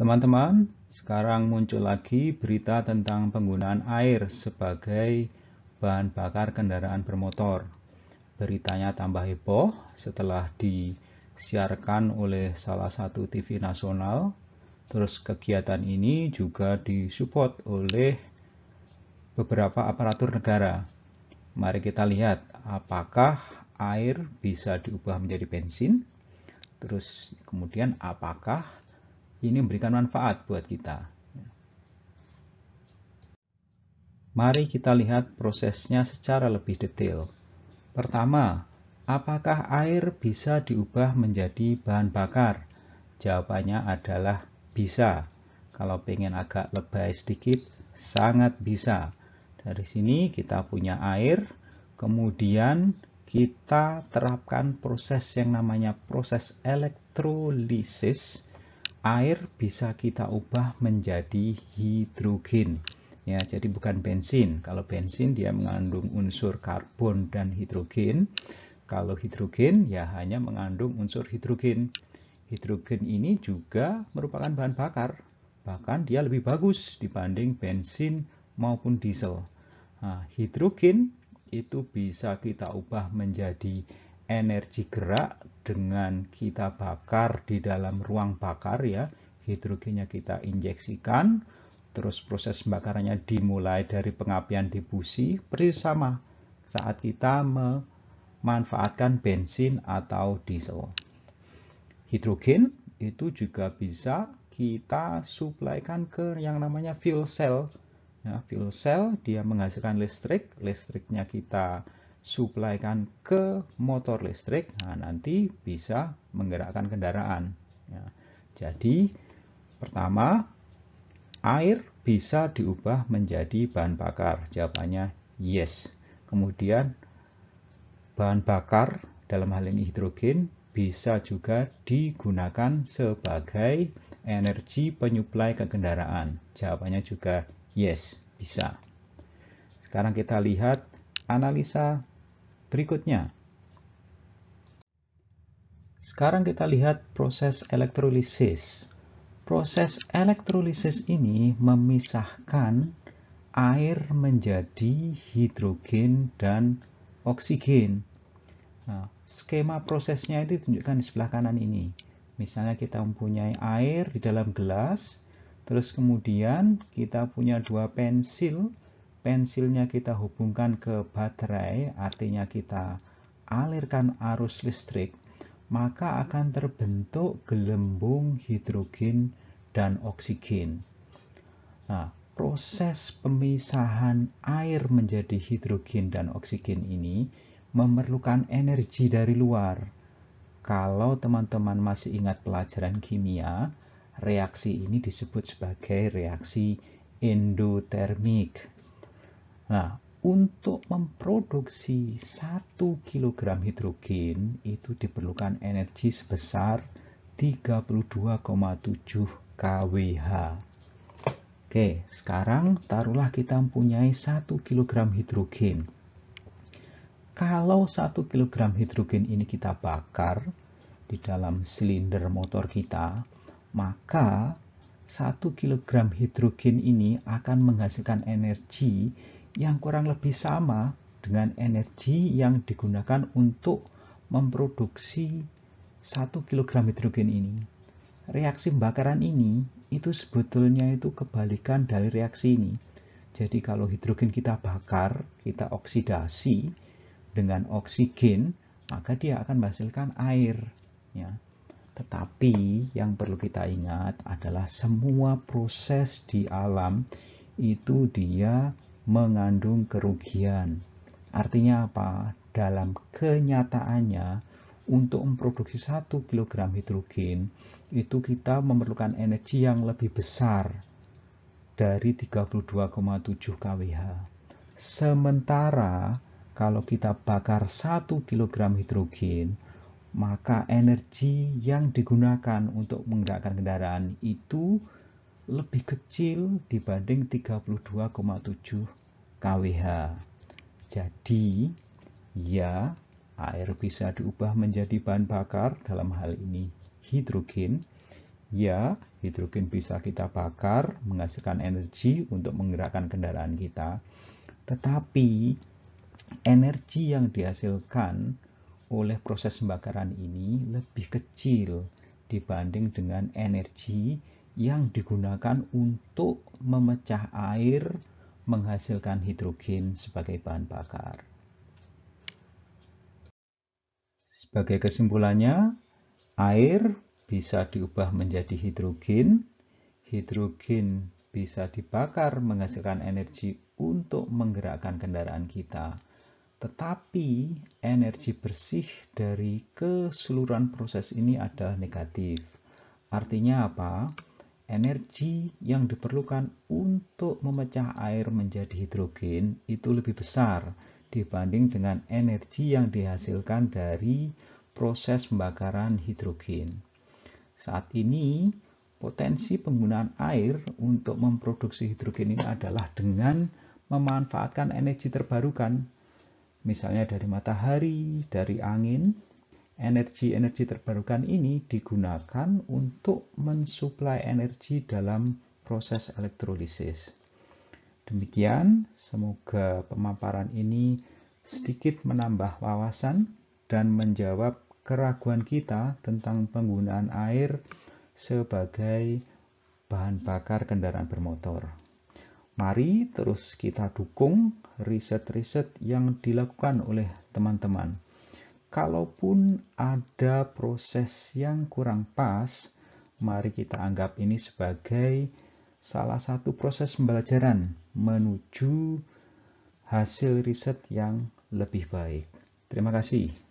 Teman-teman, sekarang muncul lagi berita tentang penggunaan air sebagai bahan bakar kendaraan bermotor. Beritanya tambah heboh setelah disiarkan oleh salah satu TV nasional. Terus kegiatan ini juga disupport oleh beberapa aparatur negara. Mari kita lihat apakah air bisa diubah menjadi bensin. Terus kemudian apakah ini memberikan manfaat buat kita. Mari kita lihat prosesnya secara lebih detail. Pertama, apakah air bisa diubah menjadi bahan bakar? Jawabannya adalah bisa. Kalau pengen agak lebay sedikit, sangat bisa. Dari sini kita punya air, kemudian kita terapkan proses yang namanya proses elektrolisis air bisa kita ubah menjadi hidrogen. Ya, jadi bukan bensin. Kalau bensin dia mengandung unsur karbon dan hidrogen. Kalau hidrogen ya hanya mengandung unsur hidrogen. Hidrogen ini juga merupakan bahan bakar. Bahkan dia lebih bagus dibanding bensin maupun diesel. Nah, hidrogen itu bisa kita ubah menjadi energi gerak dengan kita bakar di dalam ruang bakar ya. Hidrogennya kita injeksikan, terus proses pembakarannya dimulai dari pengapian di busi persis sama saat kita memanfaatkan bensin atau diesel. Hidrogen itu juga bisa kita suplaikan ke yang namanya fuel cell. Ya, fuel cell dia menghasilkan listrik, listriknya kita suplaikan ke motor listrik, nah nanti bisa menggerakkan kendaraan. Ya. Jadi pertama air bisa diubah menjadi bahan bakar. Jawabannya yes. Kemudian bahan bakar dalam hal ini hidrogen bisa juga digunakan sebagai energi penyuplai ke kendaraan. Jawabannya juga yes, bisa. Sekarang kita lihat analisa berikutnya. Sekarang kita lihat proses elektrolisis. Proses elektrolisis ini memisahkan air menjadi hidrogen dan oksigen. Nah, skema prosesnya itu ditunjukkan di sebelah kanan ini. Misalnya kita mempunyai air di dalam gelas, terus kemudian kita punya dua pensil pensilnya kita hubungkan ke baterai, artinya kita alirkan arus listrik, maka akan terbentuk gelembung hidrogen dan oksigen. Nah, proses pemisahan air menjadi hidrogen dan oksigen ini memerlukan energi dari luar. Kalau teman-teman masih ingat pelajaran kimia, reaksi ini disebut sebagai reaksi endotermik Nah, untuk memproduksi 1 kg hidrogen itu diperlukan energi sebesar 32,7 kWh. Oke, sekarang taruhlah kita mempunyai 1 kg hidrogen. Kalau 1 kg hidrogen ini kita bakar di dalam silinder motor kita, maka 1 kg hidrogen ini akan menghasilkan energi yang kurang lebih sama dengan energi yang digunakan untuk memproduksi 1 kg hidrogen ini. Reaksi pembakaran ini itu sebetulnya itu kebalikan dari reaksi ini. Jadi kalau hidrogen kita bakar, kita oksidasi dengan oksigen, maka dia akan menghasilkan air. Ya. Tetapi yang perlu kita ingat adalah semua proses di alam itu dia mengandung kerugian. Artinya apa? Dalam kenyataannya, untuk memproduksi 1 kg hidrogen, itu kita memerlukan energi yang lebih besar dari 32,7 kWh. Sementara kalau kita bakar 1 kg hidrogen, maka energi yang digunakan untuk menggerakkan kendaraan itu lebih kecil dibanding 32,7 KWH. Jadi, ya, air bisa diubah menjadi bahan bakar dalam hal ini hidrogen. Ya, hidrogen bisa kita bakar menghasilkan energi untuk menggerakkan kendaraan kita. Tetapi energi yang dihasilkan oleh proses pembakaran ini lebih kecil dibanding dengan energi yang digunakan untuk memecah air menghasilkan hidrogen sebagai bahan bakar. Sebagai kesimpulannya, air bisa diubah menjadi hidrogen, hidrogen bisa dibakar menghasilkan energi untuk menggerakkan kendaraan kita. Tetapi energi bersih dari keseluruhan proses ini adalah negatif. Artinya apa? energi yang diperlukan untuk memecah air menjadi hidrogen itu lebih besar dibanding dengan energi yang dihasilkan dari proses pembakaran hidrogen. Saat ini, potensi penggunaan air untuk memproduksi hidrogen ini adalah dengan memanfaatkan energi terbarukan, misalnya dari matahari, dari angin, energi-energi terbarukan ini digunakan untuk mensuplai energi dalam proses elektrolisis. Demikian, semoga pemaparan ini sedikit menambah wawasan dan menjawab keraguan kita tentang penggunaan air sebagai bahan bakar kendaraan bermotor. Mari terus kita dukung riset-riset yang dilakukan oleh teman-teman Kalaupun ada proses yang kurang pas, mari kita anggap ini sebagai salah satu proses pembelajaran menuju hasil riset yang lebih baik. Terima kasih.